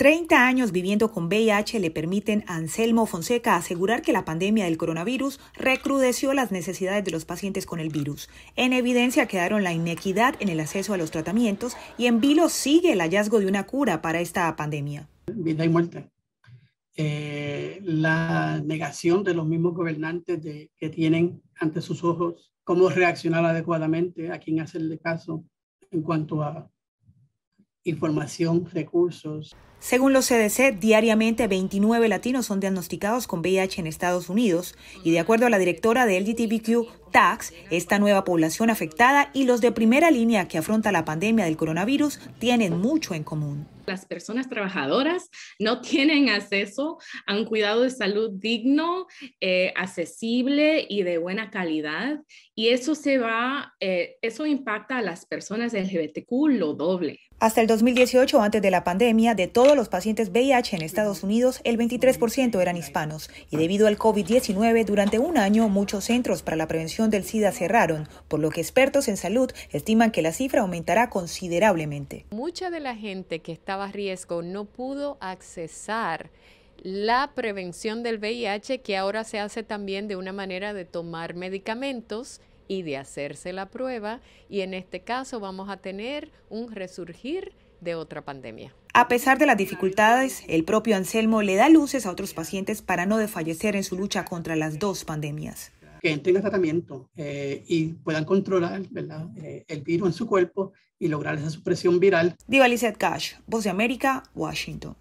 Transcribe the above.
30 años viviendo con VIH le permiten a Anselmo Fonseca asegurar que la pandemia del coronavirus recrudeció las necesidades de los pacientes con el virus. En evidencia quedaron la inequidad en el acceso a los tratamientos y en vilo sigue el hallazgo de una cura para esta pandemia. Vida y muerte. Eh, la negación de los mismos gobernantes de, que tienen ante sus ojos cómo reaccionar adecuadamente, a quién hacerle caso en cuanto a información, recursos. Según los CDC, diariamente 29 latinos son diagnosticados con VIH en Estados Unidos y de acuerdo a la directora de LGTBQ TAX, esta nueva población afectada y los de primera línea que afronta la pandemia del coronavirus tienen mucho en común. Las personas trabajadoras no tienen acceso a un cuidado de salud digno, eh, accesible y de buena calidad. Y eso se va, eh, eso impacta a las personas LGBTQ lo doble. Hasta el 2018, antes de la pandemia, de todos los pacientes VIH en Estados Unidos, el 23% eran hispanos. Y debido al COVID-19, durante un año, muchos centros para la prevención del SIDA cerraron, por lo que expertos en salud estiman que la cifra aumentará considerablemente. Mucha de la gente que estaba a riesgo no pudo accesar la prevención del VIH que ahora se hace también de una manera de tomar medicamentos y de hacerse la prueba y en este caso vamos a tener un resurgir de otra pandemia. A pesar de las dificultades, el propio Anselmo le da luces a otros pacientes para no desfallecer en su lucha contra las dos pandemias que tengan tratamiento eh, y puedan controlar eh, el virus en su cuerpo y lograr esa supresión viral. Diva Cash, Voz de América, Washington.